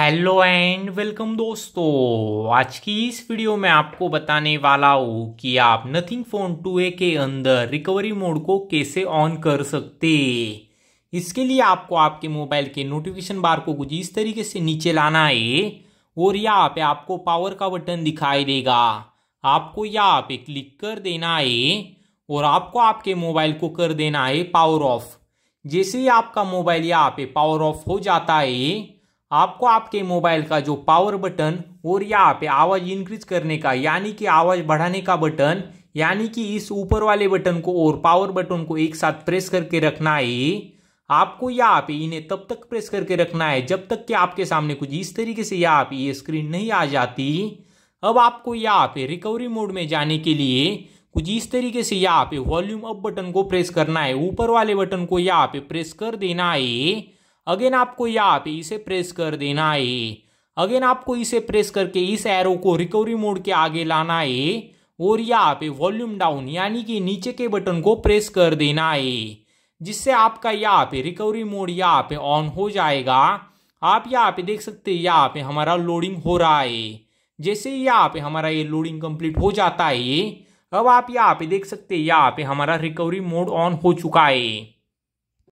hello and welcome दोस्तों आज की इस वीडियो में आपको बताने वाला हूँ कि आप नथिंग फोन टू ए के अंदर रिकवरी मोड को कैसे ऑन कर सकते इसके लिए आपको आपके मोबाइल के नोटिफिकेशन बार को कुछ इस तरीके से नीचे लाना है और यहाँ पे आपको पावर का बटन दिखाई देगा आपको यहाँ पे क्लिक कर देना है और आपको आपके मोबाइल को कर देना है पावर ऑफ जैसे ही आपका मोबाइल यहाँ पे पावर ऑफ हो जाता है आपको आपके मोबाइल का जो पावर बटन और यहाँ पे आवाज़ इंक्रीज करने का यानी कि आवाज़ बढ़ाने का बटन यानी कि इस ऊपर वाले बटन को और पावर बटन को एक साथ प्रेस करके रखना है आपको यहाँ पे इन्हें तब तक प्रेस करके रखना है जब तक कि आपके सामने कुछ इस तरीके से यहाँ पे ये स्क्रीन नहीं आ जाती अब आपको यहाँ पे रिकवरी मोड में जाने के लिए कुछ इस तरीके से यहाँ पे वॉल्यूम अप बटन को प्रेस करना है ऊपर वाले बटन को यहाँ पे प्रेस कर देना है अगेन आपको यहाँ पे इसे प्रेस कर देना है अगेन आपको इसे प्रेस करके इस एरो को रिकवरी मोड के आगे लाना है और यहाँ पे वॉल्यूम डाउन यानी कि नीचे के बटन को प्रेस कर देना है जिससे आपका यहाँ पे रिकवरी मोड यहाँ पे ऑन हो जाएगा आप यहाँ पे देख सकते हैं यहाँ पे हमारा लोडिंग हो रहा है जैसे ही यहाँ पे हमारा ये लोडिंग कंप्लीट हो जाता है अब आप यहाँ पे देख सकते हैं यहाँ पे हमारा रिकवरी मोड ऑन हो चुका है